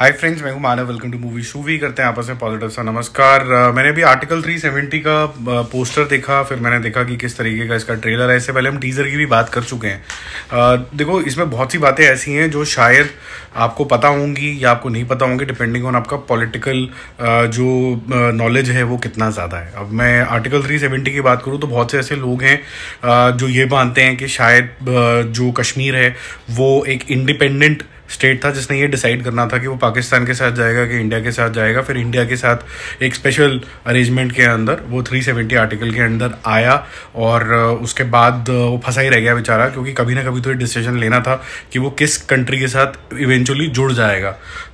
hi friends मैं हूं मानव welcome two movie भी करते हैं आपस में पॉजिटिव सा नमस्कार मैंने भी आर्टिकल 370 का पोस्टर देखा फिर मैंने देखा कि किस तरीके का इसका ट्रेलर है इससे पहले हम टीज़र की भी बात कर चुके हैं देखो इसमें बहुत सी बातें ऐसी हैं जो शायद आपको पता होंगी या आपको नहीं पता होंगी डिपेंडिंग ऑन आपका पॉलिटिकल जो नॉलेज है वो कितना ज़्यादा है अब मैं आर्टिकल 370 की बात करूँ तो बहुत से ऐसे लोग हैं जो ये मानते हैं कि शायद जो कश्मीर है वो एक इंडिपेंडेंट स्टेट था जिसने ये डिसाइड करना था कि वो पाकिस्तान के साथ जाएगा कि इंडिया के साथ जाएगा फिर इंडिया के साथ एक स्पेशल अरेंजमेंट के अंदर वो 370 आर्टिकल के अंदर आया और उसके बाद वो फंसा ही रह गया बेचारा क्योंकि कभी ना कभी तो ये डिसीजन लेना था कि वो किस कंट्री के साथ इवेंचुअली जुड़ जाएगा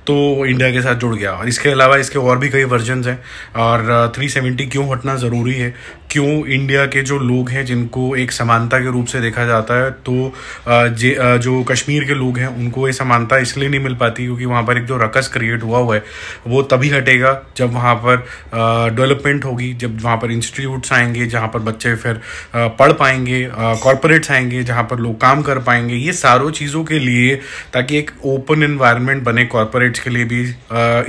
तो इंडिया के साथ जुड़ गया और इसके अलावा इसके और भी कई वर्जनस हैं और थ्री क्यों हटना ज़रूरी है क्यों इंडिया के जो लोग हैं जिनको एक समानता के रूप से देखा जाता है तो जे जो कश्मीर के लोग हैं उनको ये समानता इसलिए नहीं मिल पाती क्योंकि वहाँ पर एक जो रकस क्रिएट हुआ हुआ है वो तभी हटेगा जब वहाँ पर डेवलपमेंट होगी जब वहाँ पर इंस्टीट्यूट्स आएंगे जहाँ पर बच्चे फिर पढ़ पाएंगे कॉरपोरेट्स आएंगे जहाँ पर लोग काम कर पाएंगे ये सारों चीज़ों के लिए ताकि एक ओपन इन्वायरमेंट बने कॉरपोरेट्स के लिए भी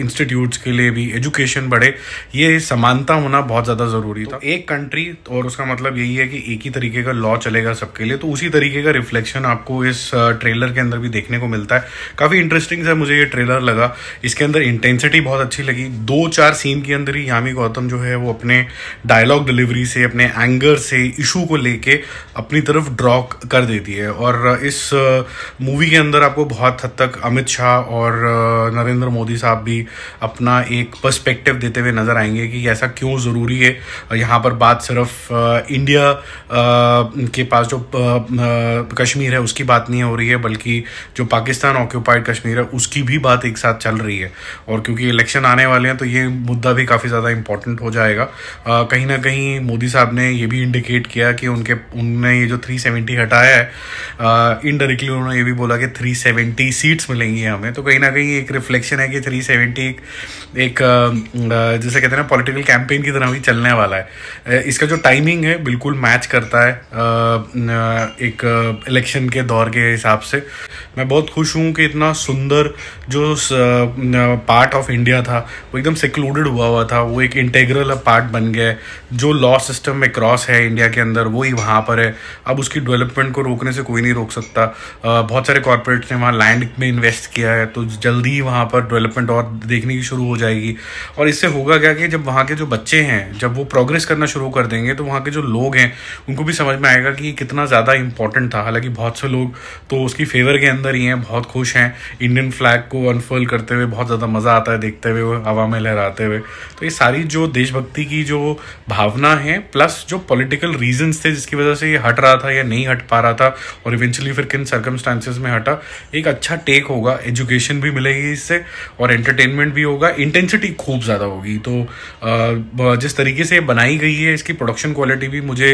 इंस्टीट्यूट्स के लिए भी एजुकेशन बढ़े ये समानता होना बहुत ज़्यादा ज़रूरी तो था एक कंट्री कंट्री और उसका मतलब यही है कि एक ही तरीके का लॉ चलेगा सबके लिए तो उसी तरीके का रिफ्लेक्शन आपको इस ट्रेलर के अंदर भी देखने को मिलता है काफ़ी इंटरेस्टिंग सा मुझे ये ट्रेलर लगा इसके अंदर इंटेंसिटी बहुत अच्छी लगी दो चार सीन के अंदर ही यामी गौतम जो है वो अपने डायलॉग डिलीवरी से अपने एंगर से इशू को लेके अपनी तरफ ड्रॉ कर देती है और इस मूवी के अंदर आपको बहुत हद तक अमित शाह और नरेंद्र मोदी साहब भी अपना एक पर्सपेक्टिव देते हुए नजर आएंगे कि ऐसा क्यों ज़रूरी है यहां पर बात सिर्फ इंडिया uh, uh, के पास जो uh, कश्मीर है उसकी बात नहीं हो रही है बल्कि जो पाकिस्तान ऑक्यूपाइड कश्मीर है उसकी भी बात एक साथ चल रही है और क्योंकि इलेक्शन आने वाले हैं तो ये मुद्दा भी काफ़ी ज़्यादा इंपॉर्टेंट हो जाएगा कहीं ना कहीं मोदी साहब ने ये भी इंडिकेट किया कि उनके उनने ये जो थ्री हटाया है इनडायरेक्टली उन्होंने ये भी बोला कि थ्री सीट्स मिलेंगी हमें तो कहीं ना कहीं एक रिफ्लेक्शन है कि थ्री एक, एक जैसे कहते हैं ना पॉलिटिकल कैंपेन की तरह भी चलने वाला है इसका जो टाइमिंग है बिल्कुल मैच करता है एक इलेक्शन के दौर के हिसाब से मैं बहुत खुश हूँ कि इतना सुंदर जो पार्ट ऑफ इंडिया था वो एकदम सिक्लूडेड हुआ हुआ था वो एक इंटेग्रल पार्ट बन गया है जो लॉ सिस्टम में क्रॉस है इंडिया के अंदर वो ही वहाँ पर है अब उसकी डेवलपमेंट को रोकने से कोई नहीं रोक सकता बहुत सारे कॉरपोरेट्स ने वहाँ लैंड में इन्वेस्ट किया है तो जल्दी ही वहाँ पर डेवलपमेंट और देखने की शुरू हो जाएगी और इससे होगा क्या कि जब वहाँ के जो बच्चे हैं जब वो प्रोग्रेस करना शुरू कर देंगे तो वहाँ के जो लोग हैं उनको भी समझ में आएगा कि कितना ज़्यादा इंपॉर्टेंट था हालांकि बहुत से लोग तो उसकी फेवर के अंदर ही हैं बहुत खुश हैं इंडियन फ्लैग को अनफर्ल करते हुए बहुत ज़्यादा मज़ा आता है देखते हुए हवा में लहराते हुए तो ये सारी जो देशभक्ति की जो भावना है प्लस जो पॉलिटिकल रीजंस थे जिसकी वजह से ये हट रहा था या नहीं हट पा रहा था और इवेंचुअली फिर किन सर्कमस्टांसिस में हटा एक अच्छा टेक होगा एजुकेशन भी मिलेगी इससे और एंटरटेनमेंट भी होगा इंटेंसिटी खूब ज़्यादा होगी तो जिस तरीके से बनाई गई है इसकी प्रोडक्शन क्वालिटी भी मुझे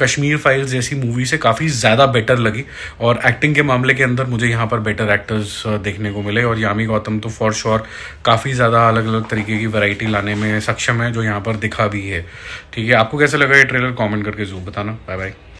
कश्मीर फाइल्स जैसी मूवी से काफ़ी ज़्यादा बेटर लगी और एक्टिंग के मामले के अंदर मुझे यहाँ पर बेटर एक्टर्स देखने को मिले और यामी गौतम तो फॉर श्योर काफ़ी ज़्यादा अलग अलग तरीके की वैरायटी लाने में सक्षम है जो यहाँ पर दिखा भी है ठीक है आपको कैसा लगा ये ट्रेलर कॉमेंट करके जरूर बताना बाय बाय